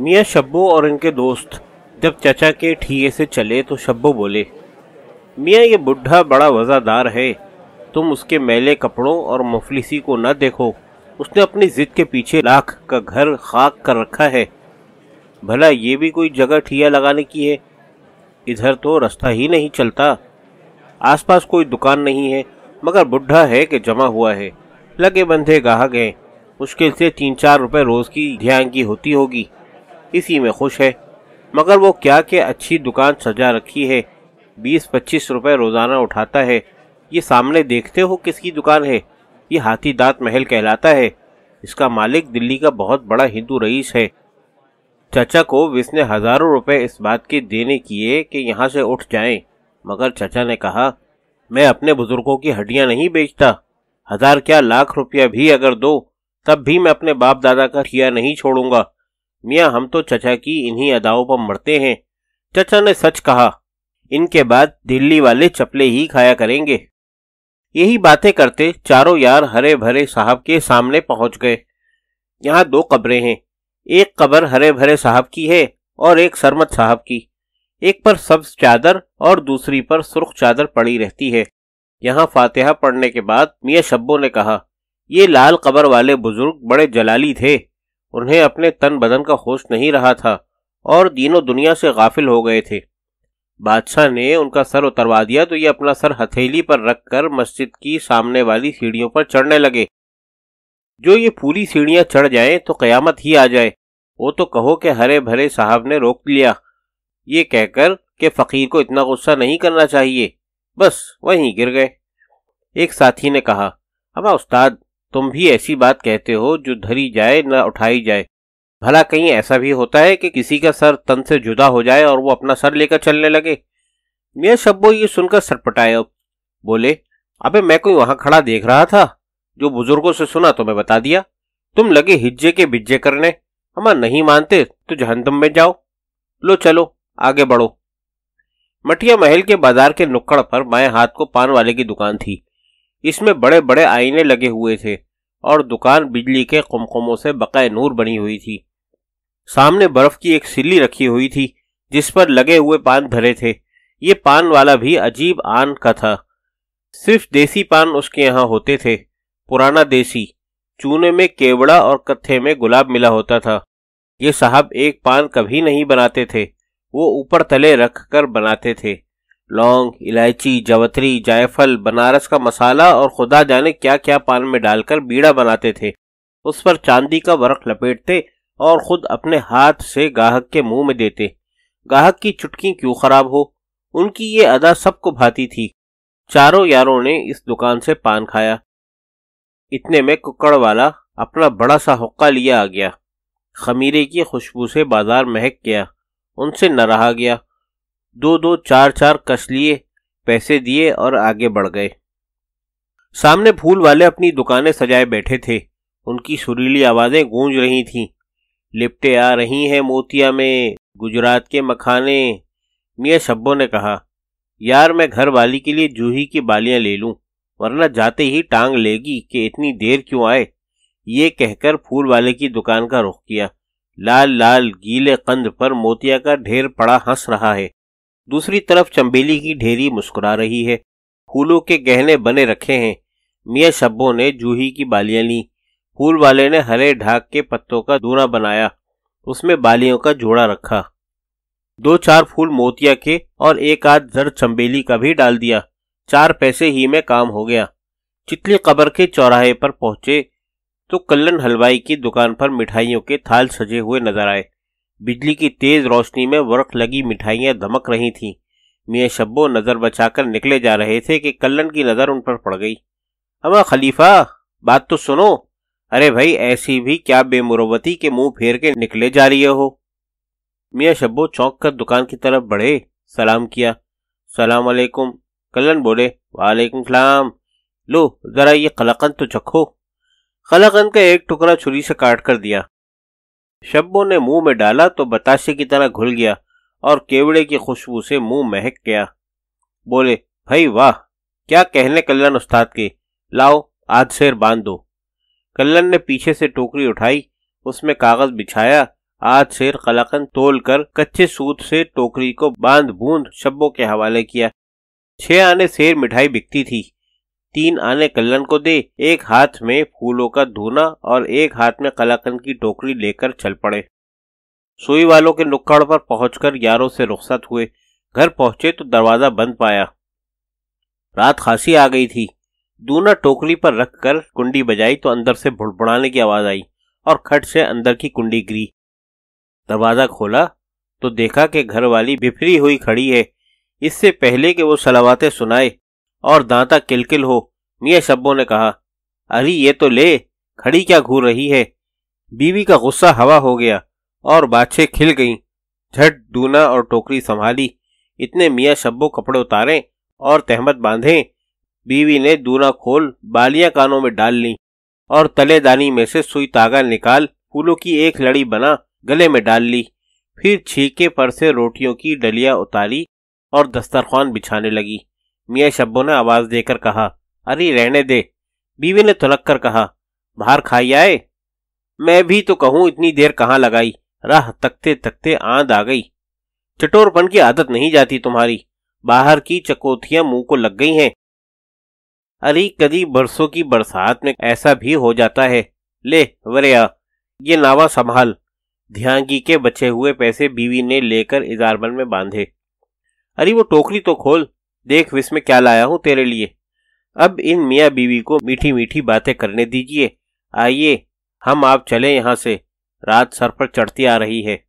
मियाँ शब्बो और इनके दोस्त जब चचा के ठीए से चले तो शब्बो बोले मियाँ ये बुढ़ा बड़ा वज़ादार है तुम उसके मैले कपड़ों और मुफलिसी को न देखो उसने अपनी ज़िद के पीछे लाख का घर खाक कर रखा है भला ये भी कोई जगह ठिया लगाने की है इधर तो रास्ता ही नहीं चलता आसपास कोई दुकान नहीं है मगर बुढ़ा है कि जमा हुआ है लगे बंधे गाहक हैं मुश्किल से तीन चार रुपए रोज़ की ध्यान की होती होगी इसी में खुश है मगर वो क्या के अच्छी दुकान सजा रखी है बीस पच्चीस रुपए रोजाना उठाता है ये सामने देखते हो किसकी दुकान है ये हाथी दांत महल कहलाता है इसका मालिक दिल्ली का बहुत बड़ा हिंदू रईस है चचा को विसने हजारों रुपए इस बात के देने किए कि यहाँ से उठ जाएं, मगर चचा ने कहा मैं अपने बुजुर्गों की हड्डियां नहीं बेचता हजार क्या लाख रुपया भी अगर दो तब भी मैं अपने बाप दादा का ठिया नहीं छोड़ूंगा मियाँ हम तो चचा की इन्हीं अदाओं पर मरते हैं चचा ने सच कहा इनके बाद दिल्ली वाले चपले ही खाया करेंगे यही बातें करते चारों यार हरे भरे साहब के सामने पहुंच गए यहाँ दो कब्रें हैं एक कब्र हरे भरे साहब की है और एक सरमत साहब की एक पर सब्ज चादर और दूसरी पर सुर्ख चादर पड़ी रहती है यहाँ फातिहा पढ़ने के बाद मियाँ शब्बो ने कहा ये लाल कबर वाले बुजुर्ग बड़े जलाली थे उन्हें अपने तन बदन का होश नहीं रहा था और दीनों दुनिया से गाफिल हो गए थे बादशाह ने उनका सर उतरवा दिया तो ये अपना सर हथेली पर रखकर मस्जिद की सामने वाली सीढ़ियों पर चढ़ने लगे जो ये पूरी सीढ़ियां चढ़ जाए तो कयामत ही आ जाए वो तो कहो कि हरे भरे साहब ने रोक लिया ये कहकर के फकीर को इतना गुस्सा नहीं करना चाहिए बस वहीं गिर गए एक साथी ने कहा अबा उस्ताद तुम भी ऐसी बात कहते हो जो धरी जाए न उठाई जाए भला कहीं ऐसा भी होता है कि किसी का सर तन से जुदा हो जाए और वो अपना सर लेकर चलने लगे मियाँ शब्बो ये सुनकर सरपटाए अब बोले अबे मैं कोई वहां खड़ा देख रहा था जो बुजुर्गों से सुना तो मैं बता दिया तुम लगे हिज्जे के बिज्जे करने हम नहीं मानते तो तुम में जाओ लो चलो आगे बढ़ो मटिया महल के बाजार के नुक्कड़ पर बाएं हाथ को पान वाले की दुकान थी इसमें बड़े बड़े आईने लगे हुए थे और दुकान बिजली के कुमकुमों से बकाए नूर बनी हुई थी सामने बर्फ की एक सिल्ली रखी हुई थी जिस पर लगे हुए पान धरे थे ये पान वाला भी अजीब आन का था सिर्फ देसी पान उसके यहाँ होते थे पुराना देसी चूने में केवड़ा और कत्थे में गुलाब मिला होता था ये साहब एक पान कभी नहीं बनाते थे वो ऊपर तले रख कर बनाते थे लौंग इलायची जवतरी जायफल बनारस का मसाला और खुदा जाने क्या क्या पान में डालकर बीड़ा बनाते थे उस पर चांदी का वर्क लपेटते और खुद अपने हाथ से गाहक के मुंह में देते गाहक की चुटकी क्यों खराब हो उनकी ये अदा सबको भाती थी चारों यारों ने इस दुकान से पान खाया इतने में कुकड़ वाला अपना बड़ा सा हुक्का लिया आ गया खमीरे की खुशबू से बाजार महक गया उनसे न रहा गया दो दो चार चार कस लिए पैसे दिए और आगे बढ़ गए सामने फूल वाले अपनी दुकानें सजाए बैठे थे उनकी सुरीली आवाजें गूंज रही थीं लिपटे आ रही हैं मोतिया में गुजरात के मखाने मियाँ शब्बो ने कहा यार मैं घर वाली के लिए जूही की बालियां ले लूं वरना जाते ही टांग लेगी कि इतनी देर क्यों आए ये कहकर फूल वाले की दुकान का रुख किया लाल लाल गीले कंध पर मोतिया का ढेर पड़ा हंस रहा है दूसरी तरफ चंबेली की ढेरी मुस्कुरा रही है फूलों के गहने बने रखे हैं मियाँ शब्बों ने जूही की बालियां ली फूल वाले ने हरे ढाक के पत्तों का दूना बनाया उसमें बालियों का जोड़ा रखा दो चार फूल मोतिया के और एक आध जर चंबेली का भी डाल दिया चार पैसे ही में काम हो गया चितली कबर के चौराहे पर पहुंचे तो कल्लन हलवाई की दुकान पर मिठाइयों के थाल सजे हुए नजर आए बिजली की तेज रोशनी में वर्ख लगी मिठाइयां धमक रही थीं मियाँ शब्बो नज़र बचाकर निकले जा रहे थे कि कल्लन की नज़र उन पर पड़ गई अमा खलीफा बात तो सुनो अरे भाई ऐसी भी क्या बेमुरवती के मुंह फेर के निकले जा रही हो मियाँ शब्बो चौंक कर दुकान की तरफ बढ़े सलाम किया सलाम वालेकुम कल्लन बोले वालेकुम सलाम लो ज़रा ये कलाकंद तो चखो कलाकंद का एक टुकड़ा छुरी से काट कर दिया शब्बों ने मुंह में डाला तो बताशे की तरह घुल गया और केवड़े की खुशबू से मुंह महक गया बोले भाई वाह क्या कहने कल्याण उस्ताद के लाओ आध शेर बांध दो कल्याण ने पीछे से टोकरी उठाई उसमें कागज बिछाया आध शेर कलाकन तोल कर कच्चे सूत से टोकरी को बांध बूंद शब्बों के हवाले किया छह आने शेर मिठाई बिकती थी तीन आने कल्लन को दे एक हाथ में फूलों का धोना और एक हाथ में कलाकंद की टोकरी लेकर चल पड़े सुई वालों के नुक्कड़ पर पहुंचकर यारों से रुखसत हुए घर पहुंचे तो दरवाजा बंद पाया रात खासी आ गई थी दूना टोकरी पर रखकर कुंडी बजाई तो अंदर से भुड़बुड़ाने की आवाज आई और खट से अंदर की कुंडी गिरी दरवाजा खोला तो देखा कि घर वाली बिफरी हुई खड़ी है इससे पहले कि वो सलावाते सुनाए और दांता किलकिल हो मियाँ शब्बो ने कहा अरे ये तो ले खड़ी क्या घूर रही है बीवी का गुस्सा हवा हो गया और बाछे खिल गईं झट दूना और टोकरी संभाली इतने मियाँ शब्बो कपड़े उतारे और तहमत बांधे बीवी ने दूना खोल बालियां कानों में डाल ली और तलेदानी में से सुई तागा निकाल फूलों की एक लड़ी बना गले में डाल ली फिर छीके पर से रोटियों की डलिया उतारी और दस्तरखान बिछाने लगी मियाँ शब्बो ने आवाज़ देकर कहा अरे रहने दे बीवी ने थुलक कर कहा बाहर खाई आए मैं भी तो कहूं इतनी देर कहाँ लगाई राह तकते तकते आंध आ गई चटोरपन की आदत नहीं जाती तुम्हारी बाहर की चकोथियां मुंह को लग गई हैं अरे कदी बरसों की बरसात में ऐसा भी हो जाता है ले वरिया ये नावा संभाल ध्यांगी के बचे हुए पैसे बीवी ने लेकर इजारबन में बांधे अरे वो टोकरी तो खोल देख विस्म क्या लाया हूं तेरे लिए अब इन मियाँ बीवी को मीठी मीठी बातें करने दीजिए आइए हम आप चले यहाँ से रात सर पर चढ़ती आ रही है